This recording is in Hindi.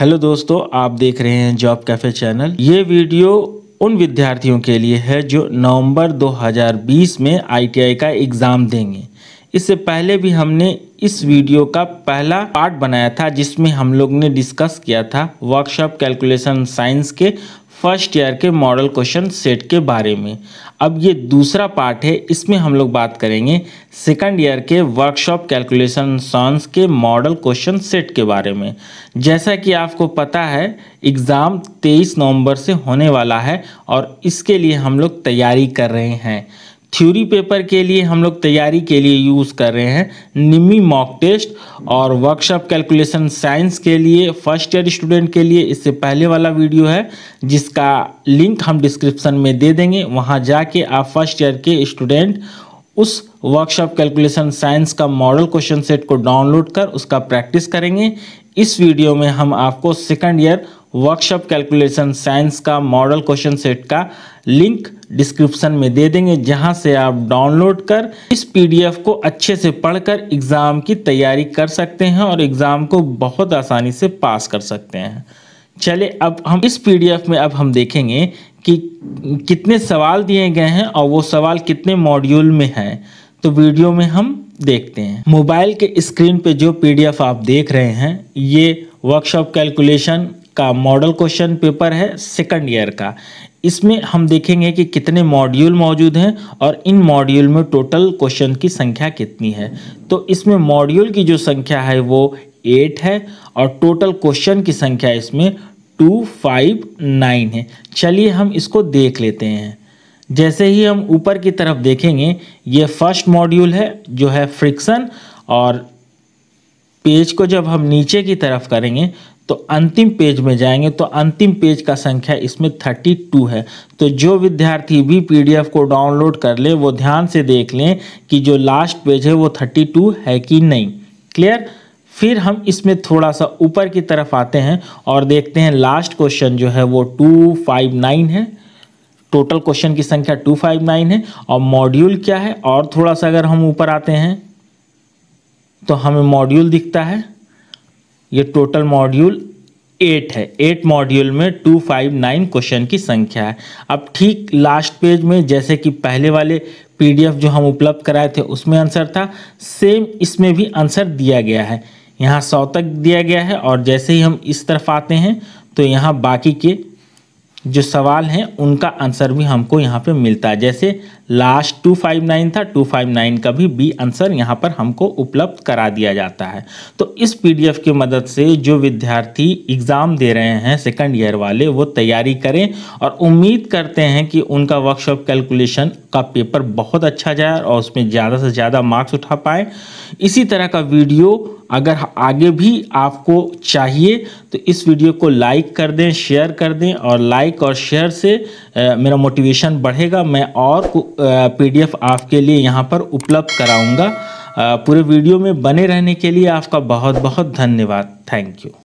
हेलो दोस्तों आप देख रहे हैं जॉब कैफे चैनल ये वीडियो उन विद्यार्थियों के लिए है जो नवंबर 2020 में आईटीआई का एग्ज़ाम देंगे इससे पहले भी हमने इस वीडियो का पहला पार्ट बनाया था जिसमें हम लोग ने डिस्कस किया था वर्कशॉप कैलकुलेशन साइंस के फर्स्ट ईयर के मॉडल क्वेश्चन सेट के बारे में अब ये दूसरा पार्ट है इसमें हम लोग बात करेंगे सेकंड ईयर के वर्कशॉप कैलकुलेशन सॉन्स के मॉडल क्वेश्चन सेट के बारे में जैसा कि आपको पता है एग्ज़ाम 23 नवंबर से होने वाला है और इसके लिए हम लोग तैयारी कर रहे हैं थ्योरी पेपर के लिए हम लोग तैयारी के लिए यूज़ कर रहे हैं निमी मॉक टेस्ट और वर्कशॉप कैलकुलेशन साइंस के लिए फर्स्ट ईयर स्टूडेंट के लिए इससे पहले वाला वीडियो है जिसका लिंक हम डिस्क्रिप्शन में दे देंगे वहां जाके आप फर्स्ट ईयर के स्टूडेंट उस वर्कशॉप कैलकुलेशन साइंस का मॉडल क्वेश्चन सेट को डाउनलोड कर उसका प्रैक्टिस करेंगे इस वीडियो में हम आपको second year workshop calculation science का मॉडल क्वेश्चन सेट का लिंक डिस्क्रिप्शन में दे देंगे जहां से आप डाउनलोड कर इस पीडीएफ को अच्छे से पढ़कर एग्ज़ाम की तैयारी कर सकते हैं और एग्ज़ाम को बहुत आसानी से पास कर सकते हैं चले अब हम इस पीडीएफ में अब हम देखेंगे कि कितने सवाल दिए गए हैं और वो सवाल कितने मॉड्यूल में हैं तो वीडियो में हम देखते हैं मोबाइल के स्क्रीन पे जो पीडीएफ आप देख रहे हैं ये वर्कशॉप कैलकुलेशन का मॉडल क्वेश्चन पेपर है सेकंड ईयर का इसमें हम देखेंगे कि कितने मॉड्यूल मौजूद हैं और इन मॉड्यूल में टोटल क्वेश्चन की संख्या कितनी है तो इसमें मॉड्यूल की जो संख्या है वो एट है और टोटल क्वेश्चन की संख्या इसमें टू फाइव नाइन है चलिए हम इसको देख लेते हैं जैसे ही हम ऊपर की तरफ देखेंगे ये फर्स्ट मॉड्यूल है जो है फ्रिक्सन और पेज को जब हम नीचे की तरफ करेंगे तो अंतिम पेज में जाएंगे तो अंतिम पेज का संख्या इसमें 32 है तो जो विद्यार्थी भी पीडीएफ को डाउनलोड कर ले वो ध्यान से देख लें कि जो लास्ट पेज है वो 32 है कि नहीं क्लियर फिर हम इसमें थोड़ा सा ऊपर की तरफ आते हैं और देखते हैं लास्ट क्वेश्चन जो है वो 259 है टोटल क्वेश्चन की संख्या 259 है और मॉड्यूल क्या है और थोड़ा सा अगर हम ऊपर आते हैं तो हमें मॉड्यूल दिखता है ये टोटल मॉड्यूल एट है एट मॉड्यूल में टू फाइव नाइन क्वेश्चन की संख्या है अब ठीक लास्ट पेज में जैसे कि पहले वाले पीडीएफ जो हम उपलब्ध कराए थे उसमें आंसर था सेम इसमें भी आंसर दिया गया है यहाँ सौ तक दिया गया है और जैसे ही हम इस तरफ आते हैं तो यहाँ बाकी के जो सवाल हैं उनका आंसर भी हमको यहाँ पे मिलता है जैसे लास्ट टू फाइव नाइन था टू फाइव नाइन का भी बी आंसर यहाँ पर हमको उपलब्ध करा दिया जाता है तो इस पीडीएफ की मदद से जो विद्यार्थी एग्ज़ाम दे रहे हैं सेकंड ईयर वाले वो तैयारी करें और उम्मीद करते हैं कि उनका वर्कशॉप कैलकुलेशन का पेपर बहुत अच्छा जाए और उसमें ज़्यादा से ज़्यादा मार्क्स उठा पाए इसी तरह का वीडियो अगर आगे भी आपको चाहिए तो इस वीडियो को लाइक कर दें शेयर कर दें और लाइक लाइक और शेयर से मेरा मोटिवेशन बढ़ेगा मैं और पीडीएफ आपके लिए यहाँ पर उपलब्ध कराऊँगा पूरे वीडियो में बने रहने के लिए आपका बहुत बहुत धन्यवाद थैंक यू